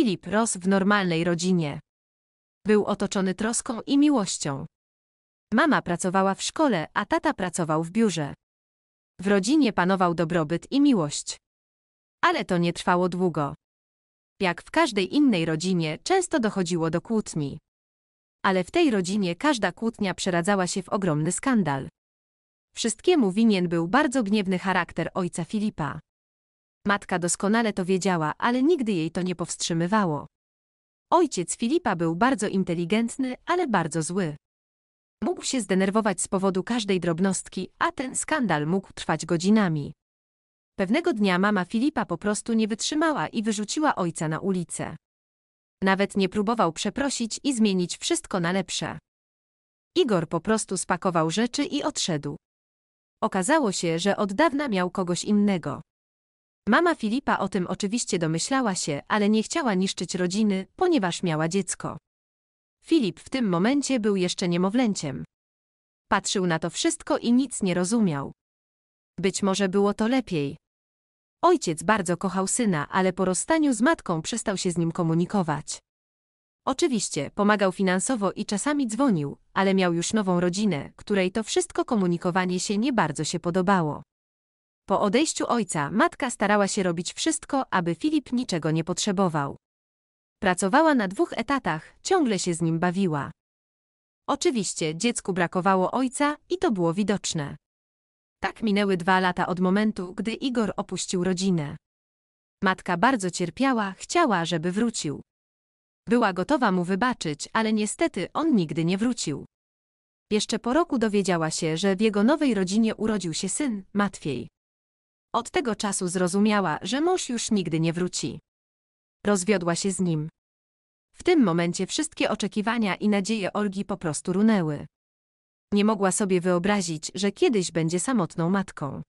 Filip rosł w normalnej rodzinie. Był otoczony troską i miłością. Mama pracowała w szkole, a tata pracował w biurze. W rodzinie panował dobrobyt i miłość. Ale to nie trwało długo. Jak w każdej innej rodzinie, często dochodziło do kłótni. Ale w tej rodzinie każda kłótnia przeradzała się w ogromny skandal. Wszystkiemu winien był bardzo gniewny charakter ojca Filipa. Matka doskonale to wiedziała, ale nigdy jej to nie powstrzymywało. Ojciec Filipa był bardzo inteligentny, ale bardzo zły. Mógł się zdenerwować z powodu każdej drobnostki, a ten skandal mógł trwać godzinami. Pewnego dnia mama Filipa po prostu nie wytrzymała i wyrzuciła ojca na ulicę. Nawet nie próbował przeprosić i zmienić wszystko na lepsze. Igor po prostu spakował rzeczy i odszedł. Okazało się, że od dawna miał kogoś innego. Mama Filipa o tym oczywiście domyślała się, ale nie chciała niszczyć rodziny, ponieważ miała dziecko. Filip w tym momencie był jeszcze niemowlęciem. Patrzył na to wszystko i nic nie rozumiał. Być może było to lepiej. Ojciec bardzo kochał syna, ale po rozstaniu z matką przestał się z nim komunikować. Oczywiście, pomagał finansowo i czasami dzwonił, ale miał już nową rodzinę, której to wszystko komunikowanie się nie bardzo się podobało. Po odejściu ojca matka starała się robić wszystko, aby Filip niczego nie potrzebował. Pracowała na dwóch etatach, ciągle się z nim bawiła. Oczywiście dziecku brakowało ojca i to było widoczne. Tak minęły dwa lata od momentu, gdy Igor opuścił rodzinę. Matka bardzo cierpiała, chciała, żeby wrócił. Była gotowa mu wybaczyć, ale niestety on nigdy nie wrócił. Jeszcze po roku dowiedziała się, że w jego nowej rodzinie urodził się syn, Matwiej. Od tego czasu zrozumiała, że mąż już nigdy nie wróci. Rozwiodła się z nim. W tym momencie wszystkie oczekiwania i nadzieje Olgi po prostu runęły. Nie mogła sobie wyobrazić, że kiedyś będzie samotną matką.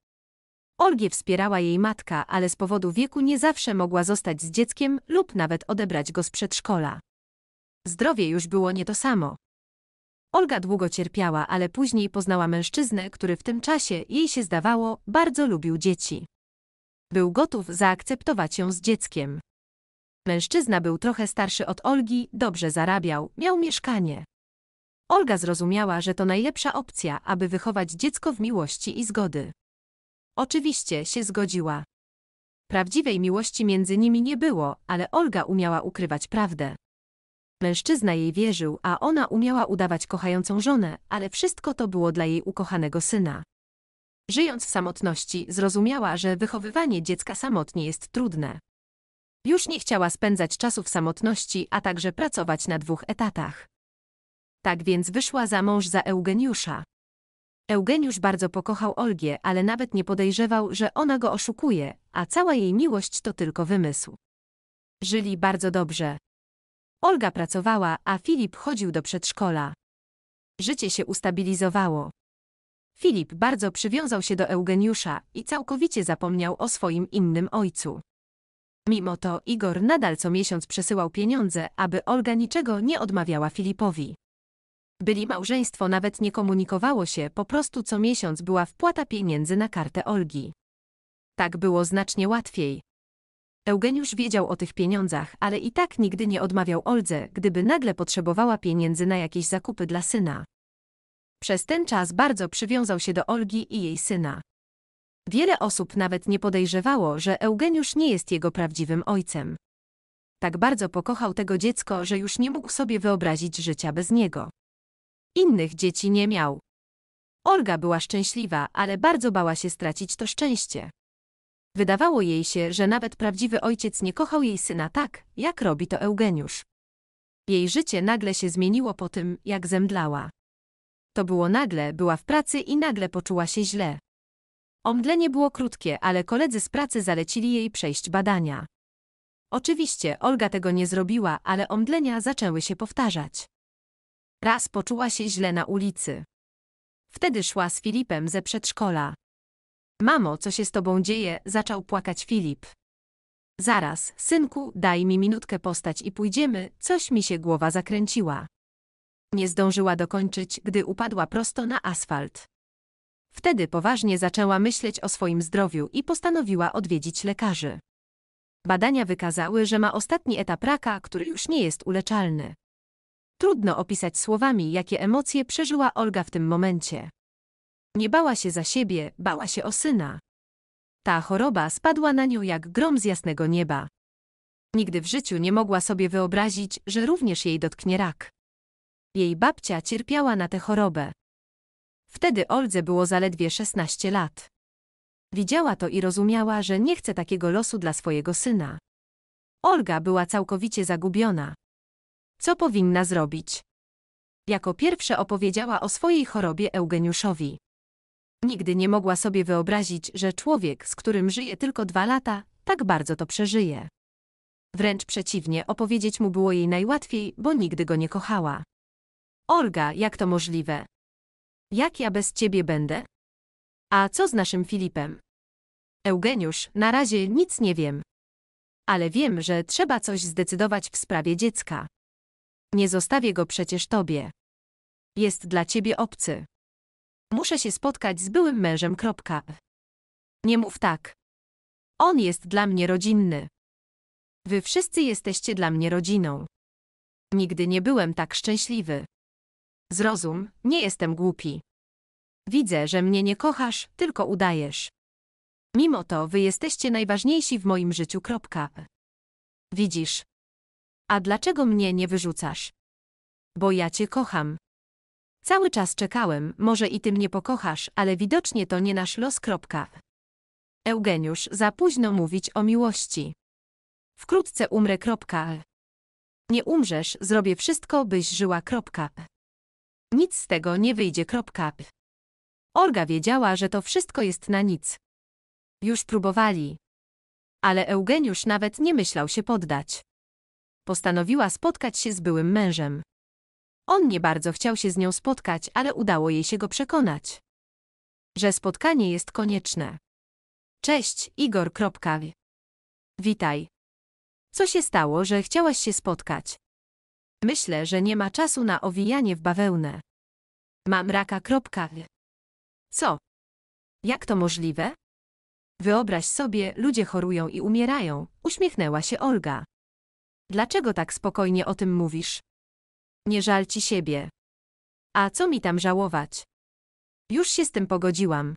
Olgię wspierała jej matka, ale z powodu wieku nie zawsze mogła zostać z dzieckiem lub nawet odebrać go z przedszkola. Zdrowie już było nie to samo. Olga długo cierpiała, ale później poznała mężczyznę, który w tym czasie, jej się zdawało, bardzo lubił dzieci. Był gotów zaakceptować ją z dzieckiem. Mężczyzna był trochę starszy od Olgi, dobrze zarabiał, miał mieszkanie. Olga zrozumiała, że to najlepsza opcja, aby wychować dziecko w miłości i zgody. Oczywiście się zgodziła. Prawdziwej miłości między nimi nie było, ale Olga umiała ukrywać prawdę. Mężczyzna jej wierzył, a ona umiała udawać kochającą żonę, ale wszystko to było dla jej ukochanego syna. Żyjąc w samotności, zrozumiała, że wychowywanie dziecka samotnie jest trudne. Już nie chciała spędzać czasu w samotności, a także pracować na dwóch etatach. Tak więc wyszła za mąż za Eugeniusza. Eugeniusz bardzo pokochał Olgię, ale nawet nie podejrzewał, że ona go oszukuje, a cała jej miłość to tylko wymysł. Żyli bardzo dobrze. Olga pracowała, a Filip chodził do przedszkola. Życie się ustabilizowało. Filip bardzo przywiązał się do Eugeniusza i całkowicie zapomniał o swoim innym ojcu. Mimo to Igor nadal co miesiąc przesyłał pieniądze, aby Olga niczego nie odmawiała Filipowi. Byli małżeństwo nawet nie komunikowało się, po prostu co miesiąc była wpłata pieniędzy na kartę Olgi. Tak było znacznie łatwiej. Eugeniusz wiedział o tych pieniądzach, ale i tak nigdy nie odmawiał Oldze, gdyby nagle potrzebowała pieniędzy na jakieś zakupy dla syna. Przez ten czas bardzo przywiązał się do Olgi i jej syna. Wiele osób nawet nie podejrzewało, że Eugeniusz nie jest jego prawdziwym ojcem. Tak bardzo pokochał tego dziecko, że już nie mógł sobie wyobrazić życia bez niego. Innych dzieci nie miał. Olga była szczęśliwa, ale bardzo bała się stracić to szczęście. Wydawało jej się, że nawet prawdziwy ojciec nie kochał jej syna tak, jak robi to Eugeniusz. Jej życie nagle się zmieniło po tym, jak zemdlała. To było nagle, była w pracy i nagle poczuła się źle. Omdlenie było krótkie, ale koledzy z pracy zalecili jej przejść badania. Oczywiście Olga tego nie zrobiła, ale omdlenia zaczęły się powtarzać. Raz poczuła się źle na ulicy. Wtedy szła z Filipem ze przedszkola. Mamo, co się z tobą dzieje? zaczął płakać Filip. Zaraz, synku, daj mi minutkę postać i pójdziemy, coś mi się głowa zakręciła. Nie zdążyła dokończyć, gdy upadła prosto na asfalt. Wtedy poważnie zaczęła myśleć o swoim zdrowiu i postanowiła odwiedzić lekarzy. Badania wykazały, że ma ostatni etap raka, który już nie jest uleczalny. Trudno opisać słowami, jakie emocje przeżyła Olga w tym momencie. Nie bała się za siebie, bała się o syna. Ta choroba spadła na nią jak grom z jasnego nieba. Nigdy w życiu nie mogła sobie wyobrazić, że również jej dotknie rak. Jej babcia cierpiała na tę chorobę. Wtedy Oldze było zaledwie 16 lat. Widziała to i rozumiała, że nie chce takiego losu dla swojego syna. Olga była całkowicie zagubiona. Co powinna zrobić? Jako pierwsza opowiedziała o swojej chorobie Eugeniuszowi. Nigdy nie mogła sobie wyobrazić, że człowiek, z którym żyje tylko dwa lata, tak bardzo to przeżyje. Wręcz przeciwnie, opowiedzieć mu było jej najłatwiej, bo nigdy go nie kochała. Olga, jak to możliwe? Jak ja bez ciebie będę? A co z naszym Filipem? Eugeniusz, na razie nic nie wiem. Ale wiem, że trzeba coś zdecydować w sprawie dziecka. Nie zostawię go przecież tobie. Jest dla ciebie obcy. Muszę się spotkać z byłym mężem. Kropka. Nie mów tak. On jest dla mnie rodzinny. Wy wszyscy jesteście dla mnie rodziną. Nigdy nie byłem tak szczęśliwy. Zrozum, nie jestem głupi. Widzę, że mnie nie kochasz, tylko udajesz. Mimo to wy jesteście najważniejsi w moim życiu. Kropka. Widzisz. A dlaczego mnie nie wyrzucasz? Bo ja cię kocham. Cały czas czekałem, może i ty mnie pokochasz, ale widocznie to nie nasz los. Eugeniusz, za późno mówić o miłości. Wkrótce umrę. Nie umrzesz, zrobię wszystko, byś żyła. Nic z tego nie wyjdzie. Orga wiedziała, że to wszystko jest na nic. Już próbowali. Ale Eugeniusz nawet nie myślał się poddać. Postanowiła spotkać się z byłym mężem. On nie bardzo chciał się z nią spotkać, ale udało jej się go przekonać, że spotkanie jest konieczne. Cześć, Igor. Witaj. Co się stało, że chciałaś się spotkać? Myślę, że nie ma czasu na owijanie w bawełnę. Mam raka. Co? Jak to możliwe? Wyobraź sobie, ludzie chorują i umierają, uśmiechnęła się Olga. Dlaczego tak spokojnie o tym mówisz? Nie żal ci siebie. A co mi tam żałować? Już się z tym pogodziłam.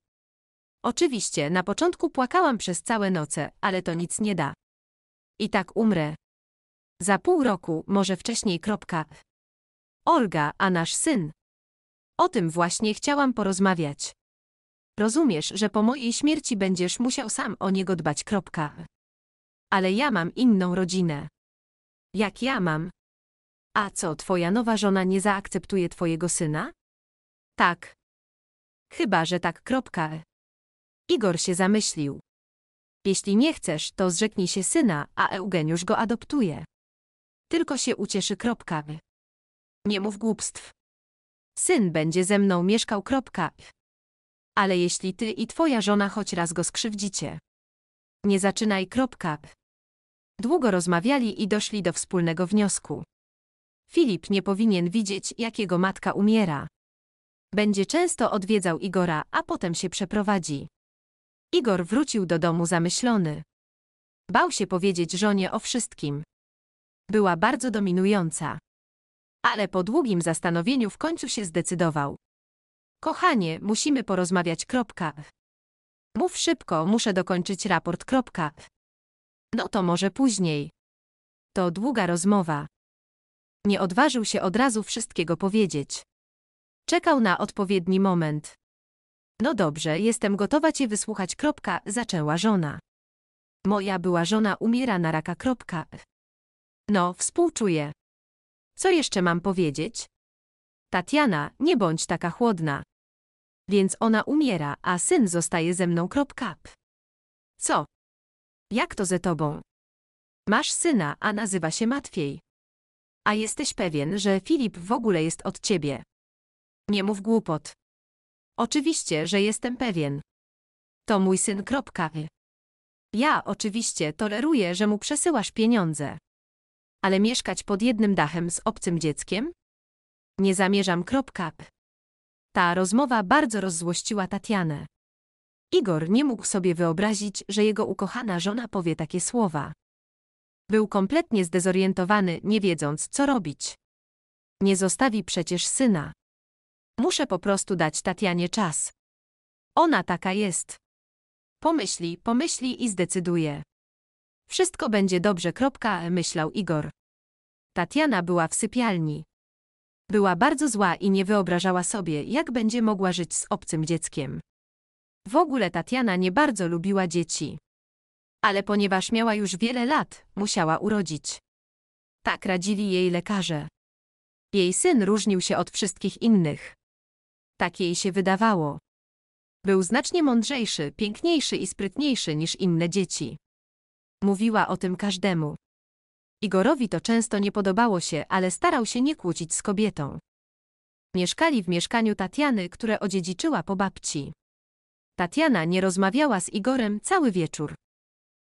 Oczywiście, na początku płakałam przez całe noce, ale to nic nie da. I tak umrę. Za pół roku, może wcześniej. Kropka. Olga, a nasz syn. O tym właśnie chciałam porozmawiać. Rozumiesz, że po mojej śmierci będziesz musiał sam o niego dbać. Kropka. Ale ja mam inną rodzinę. Jak ja mam? A co, twoja nowa żona nie zaakceptuje twojego syna? Tak. Chyba, że tak. Kropka. Igor się zamyślił. Jeśli nie chcesz, to zrzeknij się syna, a Eugeniusz go adoptuje. Tylko się ucieszy. Kropka. Nie mów głupstw. Syn będzie ze mną mieszkał. Kropka. Ale jeśli ty i twoja żona choć raz go skrzywdzicie. Nie zaczynaj. Kropka. Długo rozmawiali i doszli do wspólnego wniosku. Filip nie powinien widzieć, jak jego matka umiera. Będzie często odwiedzał Igora, a potem się przeprowadzi. Igor wrócił do domu zamyślony. Bał się powiedzieć żonie o wszystkim. Była bardzo dominująca. Ale po długim zastanowieniu w końcu się zdecydował. Kochanie, musimy porozmawiać. Kropka. Mów szybko, muszę dokończyć raport. Kropka. No to może później. To długa rozmowa nie odważył się od razu wszystkiego powiedzieć. Czekał na odpowiedni moment. No dobrze, jestem gotowa cię wysłuchać. Kropka, zaczęła żona. Moja była żona umiera na raka. Kropka. No, współczuję. Co jeszcze mam powiedzieć? Tatiana, nie bądź taka chłodna. Więc ona umiera, a syn zostaje ze mną. Kropka. Co? Jak to ze tobą? Masz syna, a nazywa się Matwiej. A jesteś pewien, że Filip w ogóle jest od ciebie? Nie mów głupot. Oczywiście, że jestem pewien. To mój syn. Kropka. Ja oczywiście toleruję, że mu przesyłasz pieniądze. Ale mieszkać pod jednym dachem z obcym dzieckiem? Nie zamierzam. Kropka. Ta rozmowa bardzo rozzłościła Tatianę. Igor nie mógł sobie wyobrazić, że jego ukochana żona powie takie słowa. Był kompletnie zdezorientowany, nie wiedząc, co robić. Nie zostawi przecież syna. Muszę po prostu dać Tatianie czas. Ona taka jest. Pomyśli, pomyśli i zdecyduje. Wszystko będzie dobrze. Kropka, myślał Igor. Tatiana była w sypialni. Była bardzo zła i nie wyobrażała sobie, jak będzie mogła żyć z obcym dzieckiem. W ogóle Tatiana nie bardzo lubiła dzieci ale ponieważ miała już wiele lat, musiała urodzić. Tak radzili jej lekarze. Jej syn różnił się od wszystkich innych. Tak jej się wydawało. Był znacznie mądrzejszy, piękniejszy i sprytniejszy niż inne dzieci. Mówiła o tym każdemu. Igorowi to często nie podobało się, ale starał się nie kłócić z kobietą. Mieszkali w mieszkaniu Tatiany, które odziedziczyła po babci. Tatiana nie rozmawiała z Igorem cały wieczór.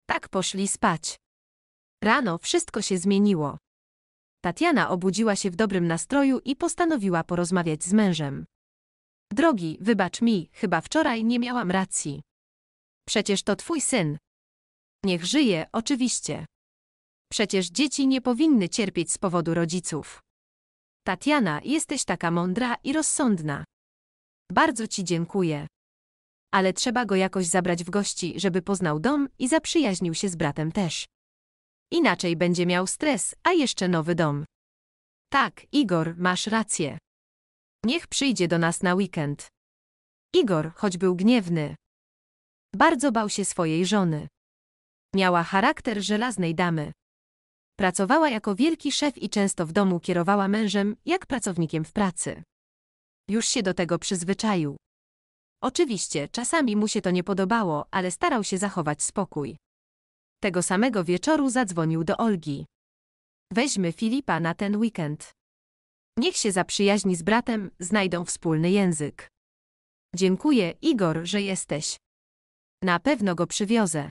Tak poszli spać. Rano wszystko się zmieniło. Tatiana obudziła się w dobrym nastroju i postanowiła porozmawiać z mężem. Drogi, wybacz mi, chyba wczoraj nie miałam racji. Przecież to twój syn. Niech żyje, oczywiście. Przecież dzieci nie powinny cierpieć z powodu rodziców. Tatiana, jesteś taka mądra i rozsądna. Bardzo ci dziękuję ale trzeba go jakoś zabrać w gości, żeby poznał dom i zaprzyjaźnił się z bratem też. Inaczej będzie miał stres, a jeszcze nowy dom. Tak, Igor, masz rację. Niech przyjdzie do nas na weekend. Igor, choć był gniewny, bardzo bał się swojej żony. Miała charakter żelaznej damy. Pracowała jako wielki szef i często w domu kierowała mężem, jak pracownikiem w pracy. Już się do tego przyzwyczaił. Oczywiście, czasami mu się to nie podobało, ale starał się zachować spokój. Tego samego wieczoru zadzwonił do Olgi. Weźmy Filipa na ten weekend. Niech się zaprzyjaźni z bratem, znajdą wspólny język. Dziękuję, Igor, że jesteś. Na pewno go przywiozę.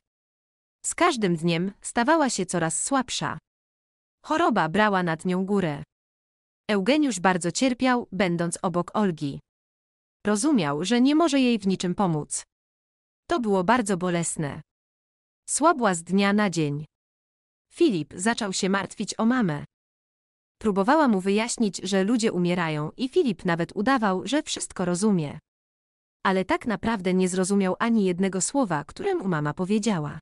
Z każdym dniem stawała się coraz słabsza. Choroba brała nad nią górę. Eugeniusz bardzo cierpiał, będąc obok Olgi. Rozumiał, że nie może jej w niczym pomóc. To było bardzo bolesne. Słabła z dnia na dzień. Filip zaczął się martwić o mamę. Próbowała mu wyjaśnić, że ludzie umierają i Filip nawet udawał, że wszystko rozumie. Ale tak naprawdę nie zrozumiał ani jednego słowa, które mu mama powiedziała.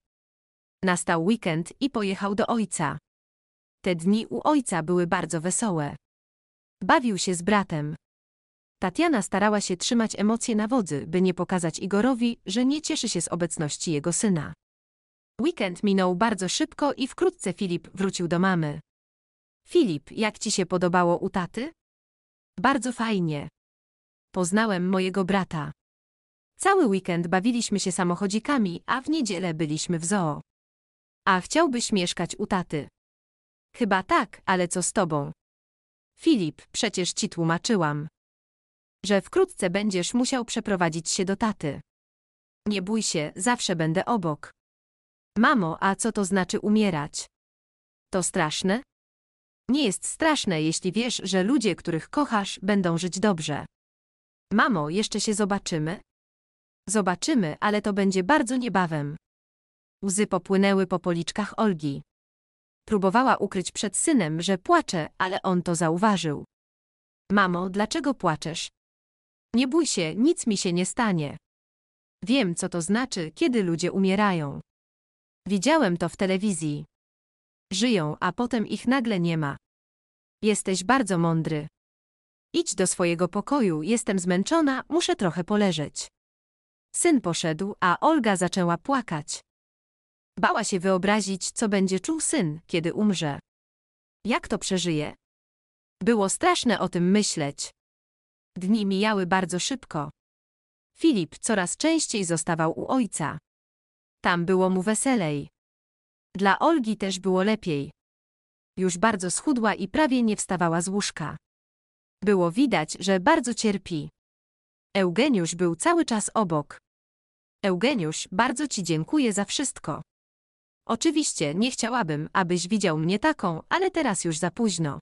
Nastał weekend i pojechał do ojca. Te dni u ojca były bardzo wesołe. Bawił się z bratem. Tatiana starała się trzymać emocje na wodzy, by nie pokazać Igorowi, że nie cieszy się z obecności jego syna. Weekend minął bardzo szybko i wkrótce Filip wrócił do mamy. Filip, jak ci się podobało u taty? Bardzo fajnie. Poznałem mojego brata. Cały weekend bawiliśmy się samochodzikami, a w niedzielę byliśmy w zoo. A chciałbyś mieszkać u taty? Chyba tak, ale co z tobą? Filip, przecież ci tłumaczyłam że wkrótce będziesz musiał przeprowadzić się do taty. Nie bój się, zawsze będę obok. Mamo, a co to znaczy umierać? To straszne? Nie jest straszne, jeśli wiesz, że ludzie, których kochasz, będą żyć dobrze. Mamo, jeszcze się zobaczymy? Zobaczymy, ale to będzie bardzo niebawem. Łzy popłynęły po policzkach Olgi. Próbowała ukryć przed synem, że płacze, ale on to zauważył. Mamo, dlaczego płaczesz? Nie bój się, nic mi się nie stanie. Wiem, co to znaczy, kiedy ludzie umierają. Widziałem to w telewizji. Żyją, a potem ich nagle nie ma. Jesteś bardzo mądry. Idź do swojego pokoju, jestem zmęczona, muszę trochę poleżeć. Syn poszedł, a Olga zaczęła płakać. Bała się wyobrazić, co będzie czuł syn, kiedy umrze. Jak to przeżyje? Było straszne o tym myśleć. Dni mijały bardzo szybko. Filip coraz częściej zostawał u ojca. Tam było mu weselej. Dla Olgi też było lepiej. Już bardzo schudła i prawie nie wstawała z łóżka. Było widać, że bardzo cierpi. Eugeniusz był cały czas obok. Eugeniusz, bardzo ci dziękuję za wszystko. Oczywiście nie chciałabym, abyś widział mnie taką, ale teraz już za późno.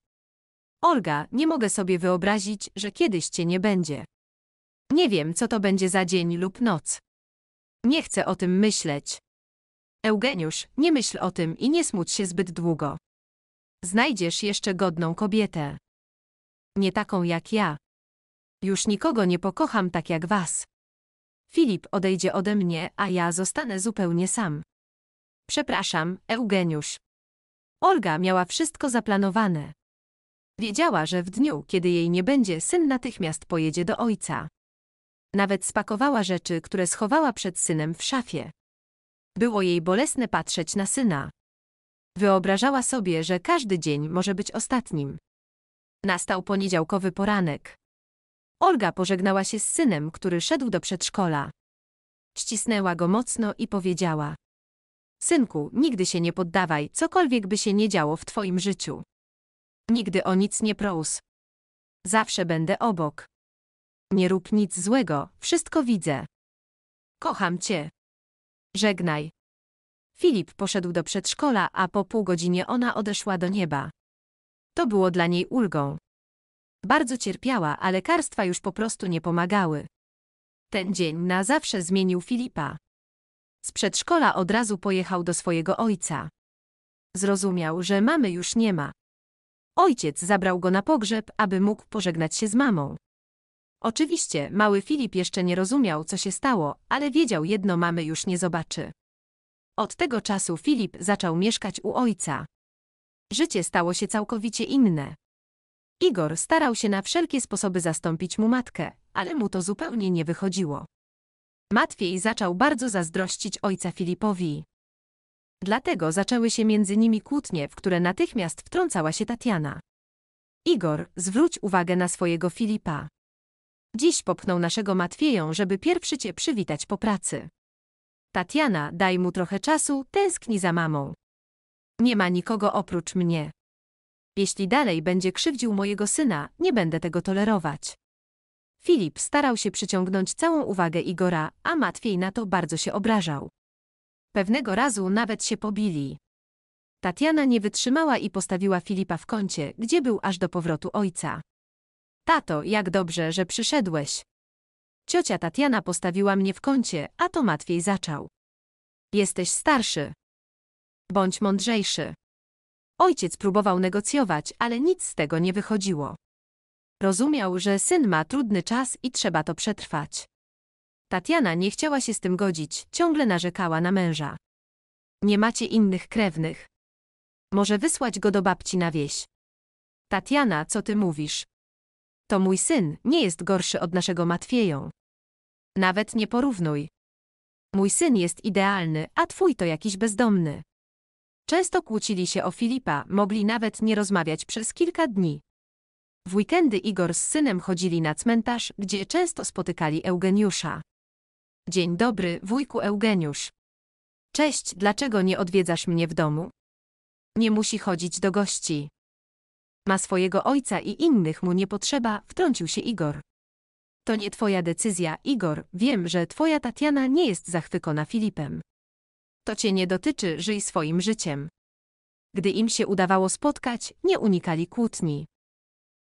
Olga, nie mogę sobie wyobrazić, że kiedyś cię nie będzie. Nie wiem, co to będzie za dzień lub noc. Nie chcę o tym myśleć. Eugeniusz, nie myśl o tym i nie smuć się zbyt długo. Znajdziesz jeszcze godną kobietę. Nie taką jak ja. Już nikogo nie pokocham tak jak was. Filip odejdzie ode mnie, a ja zostanę zupełnie sam. Przepraszam, Eugeniusz. Olga miała wszystko zaplanowane. Wiedziała, że w dniu, kiedy jej nie będzie, syn natychmiast pojedzie do ojca. Nawet spakowała rzeczy, które schowała przed synem w szafie. Było jej bolesne patrzeć na syna. Wyobrażała sobie, że każdy dzień może być ostatnim. Nastał poniedziałkowy poranek. Olga pożegnała się z synem, który szedł do przedszkola. Ścisnęła go mocno i powiedziała: Synku, nigdy się nie poddawaj, cokolwiek by się nie działo w twoim życiu. Nigdy o nic nie prous. Zawsze będę obok. Nie rób nic złego, wszystko widzę. Kocham cię. Żegnaj. Filip poszedł do przedszkola, a po pół godzinie ona odeszła do nieba. To było dla niej ulgą. Bardzo cierpiała, a lekarstwa już po prostu nie pomagały. Ten dzień na zawsze zmienił Filipa. Z przedszkola od razu pojechał do swojego ojca. Zrozumiał, że mamy już nie ma. Ojciec zabrał go na pogrzeb, aby mógł pożegnać się z mamą. Oczywiście, mały Filip jeszcze nie rozumiał, co się stało, ale wiedział jedno mamy już nie zobaczy. Od tego czasu Filip zaczął mieszkać u ojca. Życie stało się całkowicie inne. Igor starał się na wszelkie sposoby zastąpić mu matkę, ale mu to zupełnie nie wychodziło. Matwiej zaczął bardzo zazdrościć ojca Filipowi. Dlatego zaczęły się między nimi kłótnie, w które natychmiast wtrącała się Tatiana. Igor, zwróć uwagę na swojego Filipa. Dziś popchnął naszego Matwieją, żeby pierwszy cię przywitać po pracy. Tatiana, daj mu trochę czasu, tęskni za mamą. Nie ma nikogo oprócz mnie. Jeśli dalej będzie krzywdził mojego syna, nie będę tego tolerować. Filip starał się przyciągnąć całą uwagę Igora, a Matwiej na to bardzo się obrażał. Pewnego razu nawet się pobili. Tatiana nie wytrzymała i postawiła Filipa w kącie, gdzie był aż do powrotu ojca. Tato, jak dobrze, że przyszedłeś. Ciocia Tatiana postawiła mnie w kącie, a to Matwiej zaczął. Jesteś starszy. Bądź mądrzejszy. Ojciec próbował negocjować, ale nic z tego nie wychodziło. Rozumiał, że syn ma trudny czas i trzeba to przetrwać. Tatiana nie chciała się z tym godzić, ciągle narzekała na męża. Nie macie innych krewnych. Może wysłać go do babci na wieś. Tatiana, co ty mówisz? To mój syn, nie jest gorszy od naszego Matwieją. Nawet nie porównuj. Mój syn jest idealny, a twój to jakiś bezdomny. Często kłócili się o Filipa, mogli nawet nie rozmawiać przez kilka dni. W weekendy Igor z synem chodzili na cmentarz, gdzie często spotykali Eugeniusza. Dzień dobry, wujku Eugeniusz. Cześć, dlaczego nie odwiedzasz mnie w domu? Nie musi chodzić do gości. Ma swojego ojca i innych mu nie potrzeba, wtrącił się Igor. To nie twoja decyzja, Igor. Wiem, że twoja Tatiana nie jest zachwycona Filipem. To cię nie dotyczy, żyj swoim życiem. Gdy im się udawało spotkać, nie unikali kłótni.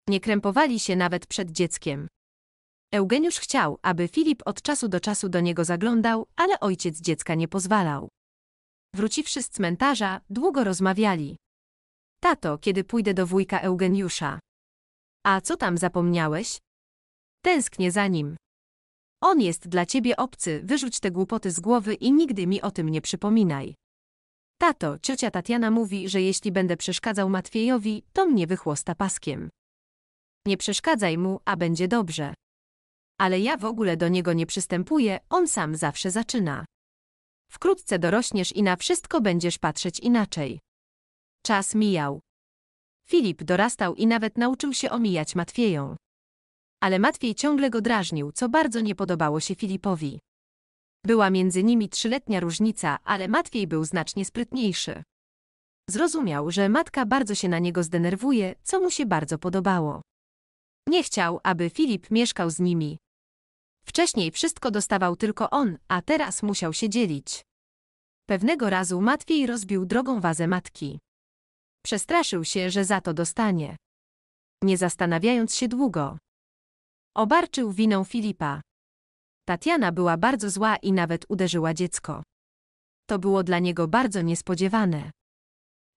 Nie krępowali się nawet przed dzieckiem. Eugeniusz chciał, aby Filip od czasu do czasu do niego zaglądał, ale ojciec dziecka nie pozwalał. Wróciwszy z cmentarza, długo rozmawiali. Tato, kiedy pójdę do wujka Eugeniusza? A co tam zapomniałeś? Tęsknię za nim. On jest dla ciebie obcy, wyrzuć te głupoty z głowy i nigdy mi o tym nie przypominaj. Tato, ciocia Tatiana mówi, że jeśli będę przeszkadzał Matwiejowi, to mnie wychłosta paskiem. Nie przeszkadzaj mu, a będzie dobrze ale ja w ogóle do niego nie przystępuję, on sam zawsze zaczyna. Wkrótce dorośniesz i na wszystko będziesz patrzeć inaczej. Czas mijał. Filip dorastał i nawet nauczył się omijać Matwieją. Ale Matwiej ciągle go drażnił, co bardzo nie podobało się Filipowi. Była między nimi trzyletnia różnica, ale Matwiej był znacznie sprytniejszy. Zrozumiał, że matka bardzo się na niego zdenerwuje, co mu się bardzo podobało. Nie chciał, aby Filip mieszkał z nimi, Wcześniej wszystko dostawał tylko on, a teraz musiał się dzielić. Pewnego razu Matwiej rozbił drogą wazę matki. Przestraszył się, że za to dostanie. Nie zastanawiając się długo, obarczył winą Filipa. Tatiana była bardzo zła i nawet uderzyła dziecko. To było dla niego bardzo niespodziewane.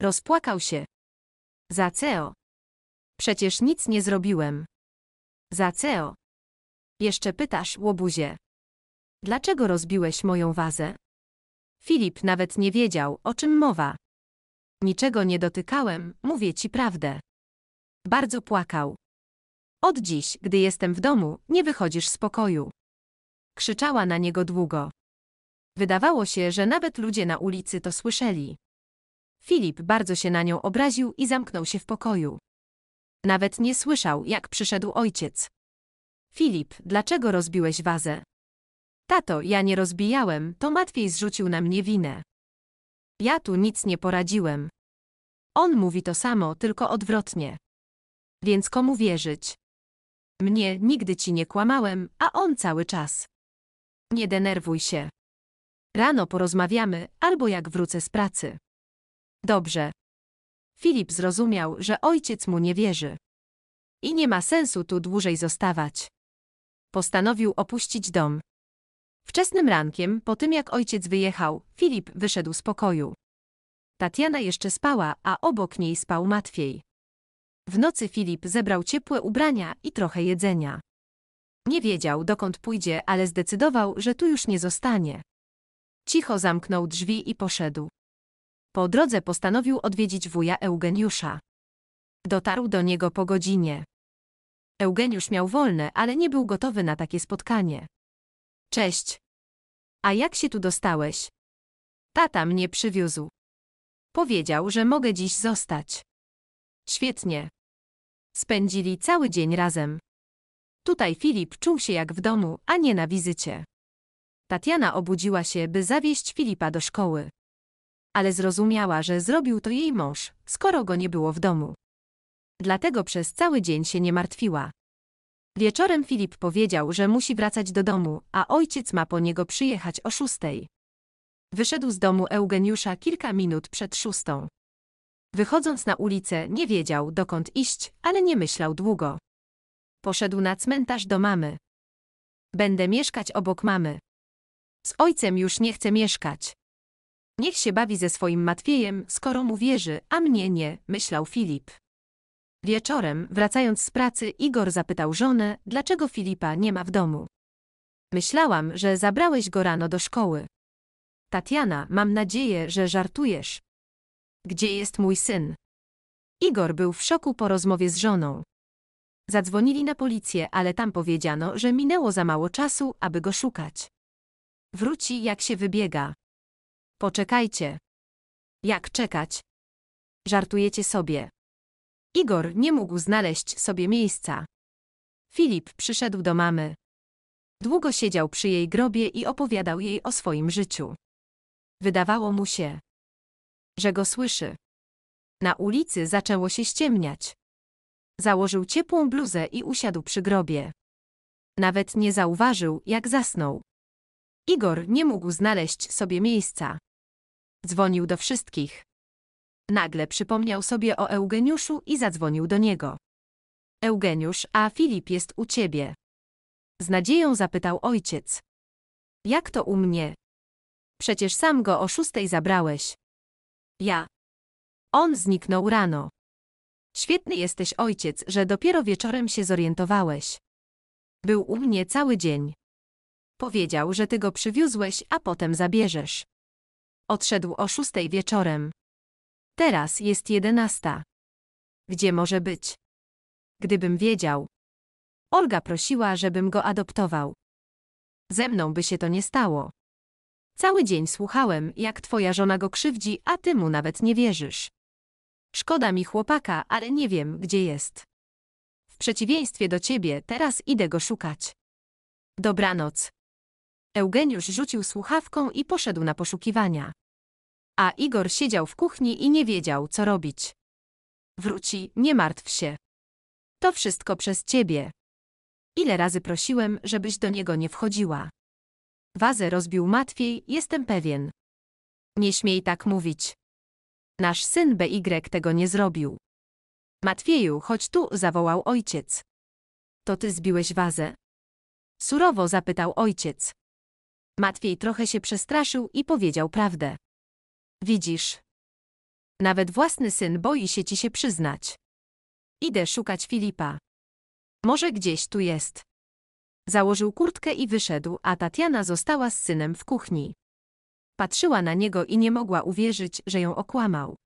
Rozpłakał się. Za CEO. Przecież nic nie zrobiłem. Za CEO. Jeszcze pytasz, łobuzie. Dlaczego rozbiłeś moją wazę? Filip nawet nie wiedział, o czym mowa. Niczego nie dotykałem, mówię ci prawdę. Bardzo płakał. Od dziś, gdy jestem w domu, nie wychodzisz z pokoju. Krzyczała na niego długo. Wydawało się, że nawet ludzie na ulicy to słyszeli. Filip bardzo się na nią obraził i zamknął się w pokoju. Nawet nie słyszał, jak przyszedł ojciec. Filip, dlaczego rozbiłeś wazę? Tato, ja nie rozbijałem, to Matwiej zrzucił na mnie winę. Ja tu nic nie poradziłem. On mówi to samo, tylko odwrotnie. Więc komu wierzyć? Mnie nigdy ci nie kłamałem, a on cały czas. Nie denerwuj się. Rano porozmawiamy, albo jak wrócę z pracy. Dobrze. Filip zrozumiał, że ojciec mu nie wierzy. I nie ma sensu tu dłużej zostawać postanowił opuścić dom. Wczesnym rankiem, po tym jak ojciec wyjechał, Filip wyszedł z pokoju. Tatiana jeszcze spała, a obok niej spał Matwiej. W nocy Filip zebrał ciepłe ubrania i trochę jedzenia. Nie wiedział, dokąd pójdzie, ale zdecydował, że tu już nie zostanie. Cicho zamknął drzwi i poszedł. Po drodze postanowił odwiedzić wuja Eugeniusza. Dotarł do niego po godzinie. Eugeniusz miał wolne, ale nie był gotowy na takie spotkanie. Cześć. A jak się tu dostałeś? Tata mnie przywiózł. Powiedział, że mogę dziś zostać. Świetnie. Spędzili cały dzień razem. Tutaj Filip czuł się jak w domu, a nie na wizycie. Tatiana obudziła się, by zawieźć Filipa do szkoły. Ale zrozumiała, że zrobił to jej mąż, skoro go nie było w domu. Dlatego przez cały dzień się nie martwiła. Wieczorem Filip powiedział, że musi wracać do domu, a ojciec ma po niego przyjechać o szóstej. Wyszedł z domu Eugeniusza kilka minut przed szóstą. Wychodząc na ulicę, nie wiedział, dokąd iść, ale nie myślał długo. Poszedł na cmentarz do mamy. Będę mieszkać obok mamy. Z ojcem już nie chcę mieszkać. Niech się bawi ze swoim Matwiejem, skoro mu wierzy, a mnie nie, myślał Filip. Wieczorem, wracając z pracy, Igor zapytał żonę, dlaczego Filipa nie ma w domu. Myślałam, że zabrałeś go rano do szkoły. Tatiana, mam nadzieję, że żartujesz. Gdzie jest mój syn? Igor był w szoku po rozmowie z żoną. Zadzwonili na policję, ale tam powiedziano, że minęło za mało czasu, aby go szukać. Wróci, jak się wybiega. Poczekajcie. Jak czekać? Żartujecie sobie. Igor nie mógł znaleźć sobie miejsca. Filip przyszedł do mamy. Długo siedział przy jej grobie i opowiadał jej o swoim życiu. Wydawało mu się, że go słyszy. Na ulicy zaczęło się ściemniać. Założył ciepłą bluzę i usiadł przy grobie. Nawet nie zauważył, jak zasnął. Igor nie mógł znaleźć sobie miejsca. Dzwonił do wszystkich. Nagle przypomniał sobie o Eugeniuszu i zadzwonił do niego. Eugeniusz, a Filip jest u ciebie. Z nadzieją zapytał ojciec. Jak to u mnie? Przecież sam go o szóstej zabrałeś. Ja. On zniknął rano. Świetny jesteś ojciec, że dopiero wieczorem się zorientowałeś. Był u mnie cały dzień. Powiedział, że ty go przywiózłeś, a potem zabierzesz. Odszedł o szóstej wieczorem. Teraz jest jedenasta. Gdzie może być? Gdybym wiedział. Olga prosiła, żebym go adoptował. Ze mną by się to nie stało. Cały dzień słuchałem, jak twoja żona go krzywdzi, a ty mu nawet nie wierzysz. Szkoda mi chłopaka, ale nie wiem, gdzie jest. W przeciwieństwie do ciebie, teraz idę go szukać. Dobranoc. Eugeniusz rzucił słuchawką i poszedł na poszukiwania a Igor siedział w kuchni i nie wiedział, co robić. Wróci, nie martw się. To wszystko przez ciebie. Ile razy prosiłem, żebyś do niego nie wchodziła. Wazę rozbił Matwiej, jestem pewien. Nie śmiej tak mówić. Nasz syn BY tego nie zrobił. Matwieju, chodź tu, zawołał ojciec. To ty zbiłeś wazę? Surowo zapytał ojciec. Matwiej trochę się przestraszył i powiedział prawdę. Widzisz. Nawet własny syn boi się ci się przyznać. Idę szukać Filipa. Może gdzieś tu jest. Założył kurtkę i wyszedł, a Tatiana została z synem w kuchni. Patrzyła na niego i nie mogła uwierzyć, że ją okłamał.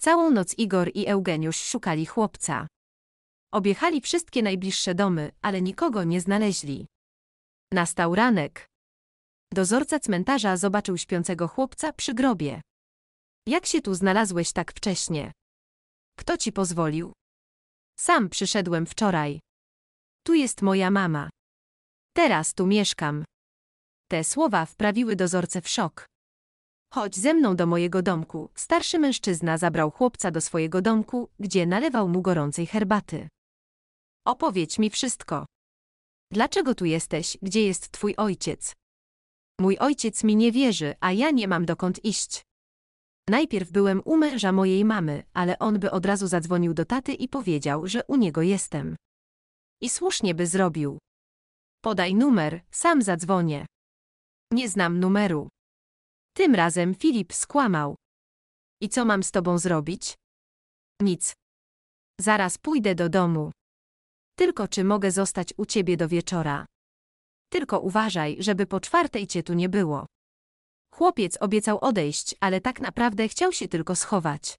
Całą noc Igor i Eugeniusz szukali chłopca. Objechali wszystkie najbliższe domy, ale nikogo nie znaleźli. Nastał ranek. Dozorca cmentarza zobaczył śpiącego chłopca przy grobie. Jak się tu znalazłeś tak wcześnie? Kto ci pozwolił? Sam przyszedłem wczoraj. Tu jest moja mama. Teraz tu mieszkam. Te słowa wprawiły dozorcę w szok. Chodź ze mną do mojego domku. Starszy mężczyzna zabrał chłopca do swojego domku, gdzie nalewał mu gorącej herbaty. Opowiedz mi wszystko. Dlaczego tu jesteś? Gdzie jest twój ojciec? Mój ojciec mi nie wierzy, a ja nie mam dokąd iść. Najpierw byłem u męża mojej mamy, ale on by od razu zadzwonił do taty i powiedział, że u niego jestem. I słusznie by zrobił. Podaj numer, sam zadzwonię. Nie znam numeru. Tym razem Filip skłamał. I co mam z tobą zrobić? Nic. Zaraz pójdę do domu. Tylko czy mogę zostać u ciebie do wieczora? Tylko uważaj, żeby po czwartej cię tu nie było. Chłopiec obiecał odejść, ale tak naprawdę chciał się tylko schować.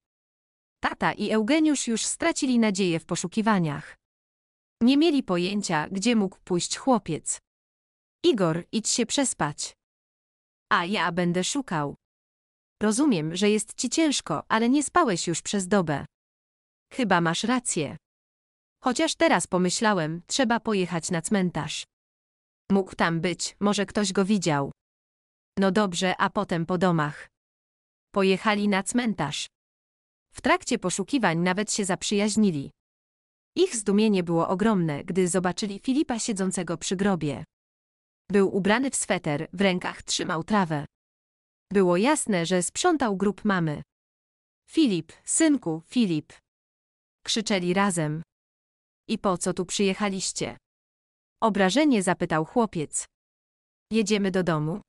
Tata i Eugeniusz już stracili nadzieję w poszukiwaniach. Nie mieli pojęcia, gdzie mógł pójść chłopiec. Igor, idź się przespać. A ja będę szukał. Rozumiem, że jest ci ciężko, ale nie spałeś już przez dobę. Chyba masz rację. Chociaż teraz pomyślałem, trzeba pojechać na cmentarz. Mógł tam być, może ktoś go widział. No dobrze, a potem po domach. Pojechali na cmentarz. W trakcie poszukiwań nawet się zaprzyjaźnili. Ich zdumienie było ogromne, gdy zobaczyli Filipa siedzącego przy grobie. Był ubrany w sweter, w rękach trzymał trawę. Było jasne, że sprzątał grób mamy. Filip, synku, Filip. Krzyczeli razem. I po co tu przyjechaliście? Obrażenie zapytał chłopiec. Jedziemy do domu?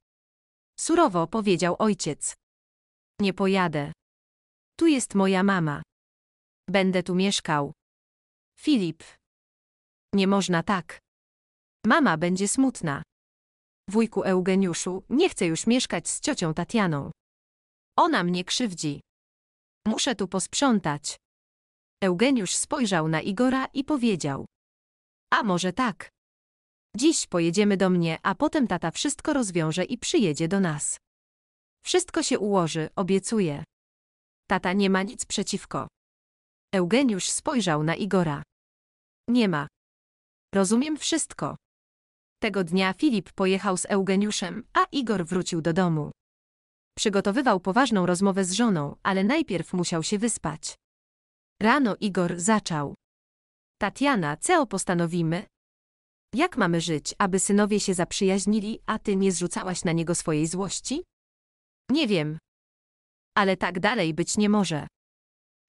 Surowo powiedział ojciec. Nie pojadę. Tu jest moja mama. Będę tu mieszkał. Filip. Nie można tak. Mama będzie smutna. Wujku Eugeniuszu, nie chcę już mieszkać z ciocią Tatianą. Ona mnie krzywdzi. Muszę tu posprzątać. Eugeniusz spojrzał na Igora i powiedział. A może tak? Dziś pojedziemy do mnie, a potem tata wszystko rozwiąże i przyjedzie do nas. Wszystko się ułoży, obiecuję. Tata nie ma nic przeciwko. Eugeniusz spojrzał na Igora. Nie ma. Rozumiem wszystko. Tego dnia Filip pojechał z Eugeniuszem, a Igor wrócił do domu. Przygotowywał poważną rozmowę z żoną, ale najpierw musiał się wyspać. Rano Igor zaczął. Tatiana, co postanowimy, jak mamy żyć, aby synowie się zaprzyjaźnili, a ty nie zrzucałaś na niego swojej złości? Nie wiem. Ale tak dalej być nie może.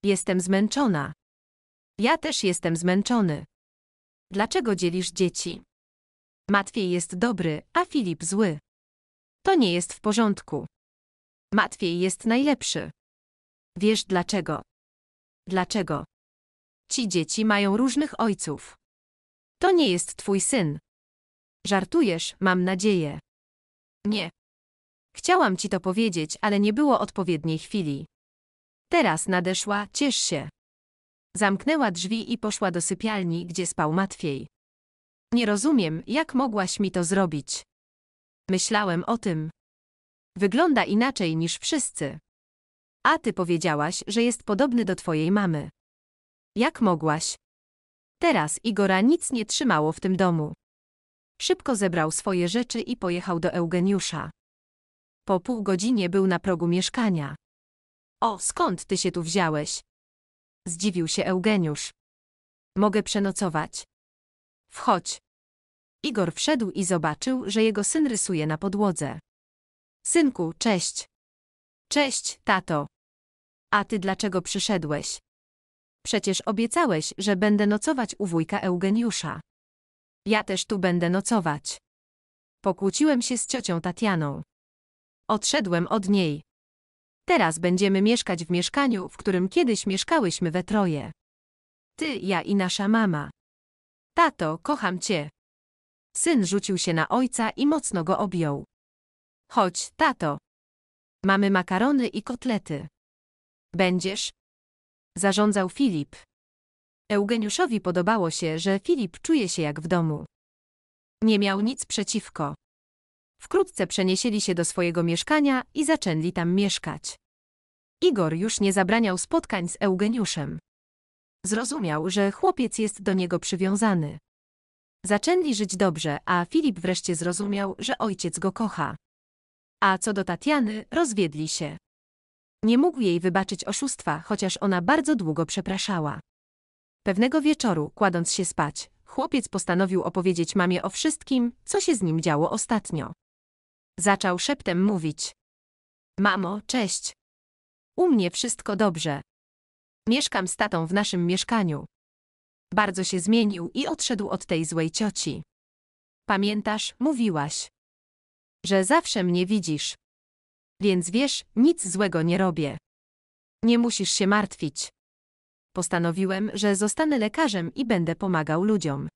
Jestem zmęczona. Ja też jestem zmęczony. Dlaczego dzielisz dzieci? Matwiej jest dobry, a Filip zły. To nie jest w porządku. Matwiej jest najlepszy. Wiesz dlaczego? Dlaczego? Ci dzieci mają różnych ojców. To nie jest twój syn. Żartujesz, mam nadzieję. Nie. Chciałam ci to powiedzieć, ale nie było odpowiedniej chwili. Teraz nadeszła, ciesz się. Zamknęła drzwi i poszła do sypialni, gdzie spał Matwiej. Nie rozumiem, jak mogłaś mi to zrobić. Myślałem o tym. Wygląda inaczej niż wszyscy. A ty powiedziałaś, że jest podobny do twojej mamy. Jak mogłaś? Teraz Igora nic nie trzymało w tym domu. Szybko zebrał swoje rzeczy i pojechał do Eugeniusza. Po pół godzinie był na progu mieszkania. O, skąd ty się tu wziąłeś? Zdziwił się Eugeniusz. Mogę przenocować. Wchodź. Igor wszedł i zobaczył, że jego syn rysuje na podłodze. Synku, cześć. Cześć, tato. A ty dlaczego przyszedłeś? Przecież obiecałeś, że będę nocować u wujka Eugeniusza. Ja też tu będę nocować. Pokłóciłem się z ciocią Tatianą. Odszedłem od niej. Teraz będziemy mieszkać w mieszkaniu, w którym kiedyś mieszkałyśmy we troje. Ty, ja i nasza mama. Tato, kocham cię. Syn rzucił się na ojca i mocno go objął. Chodź, tato. Mamy makarony i kotlety. Będziesz? Zarządzał Filip. Eugeniuszowi podobało się, że Filip czuje się jak w domu. Nie miał nic przeciwko. Wkrótce przeniesieli się do swojego mieszkania i zaczęli tam mieszkać. Igor już nie zabraniał spotkań z Eugeniuszem. Zrozumiał, że chłopiec jest do niego przywiązany. Zaczęli żyć dobrze, a Filip wreszcie zrozumiał, że ojciec go kocha. A co do Tatiany, rozwiedli się. Nie mógł jej wybaczyć oszustwa, chociaż ona bardzo długo przepraszała. Pewnego wieczoru, kładąc się spać, chłopiec postanowił opowiedzieć mamie o wszystkim, co się z nim działo ostatnio. Zaczął szeptem mówić. Mamo, cześć. U mnie wszystko dobrze. Mieszkam z tatą w naszym mieszkaniu. Bardzo się zmienił i odszedł od tej złej cioci. Pamiętasz, mówiłaś, że zawsze mnie widzisz, więc wiesz, nic złego nie robię. Nie musisz się martwić. Postanowiłem, że zostanę lekarzem i będę pomagał ludziom.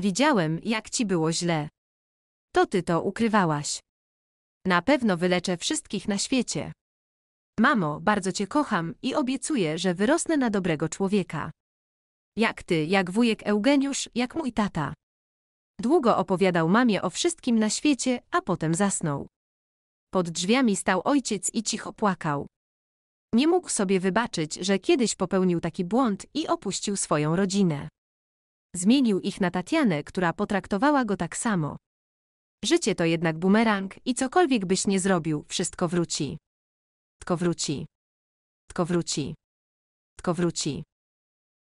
Widziałem, jak ci było źle. To ty to ukrywałaś. Na pewno wyleczę wszystkich na świecie. Mamo, bardzo cię kocham i obiecuję, że wyrosnę na dobrego człowieka. Jak ty, jak wujek Eugeniusz, jak mój tata. Długo opowiadał mamie o wszystkim na świecie, a potem zasnął. Pod drzwiami stał ojciec i cicho płakał. Nie mógł sobie wybaczyć, że kiedyś popełnił taki błąd i opuścił swoją rodzinę. Zmienił ich na Tatianę, która potraktowała go tak samo. Życie to jednak bumerang i cokolwiek byś nie zrobił, wszystko wróci. Tko wróci. Tko wróci. Tko wróci.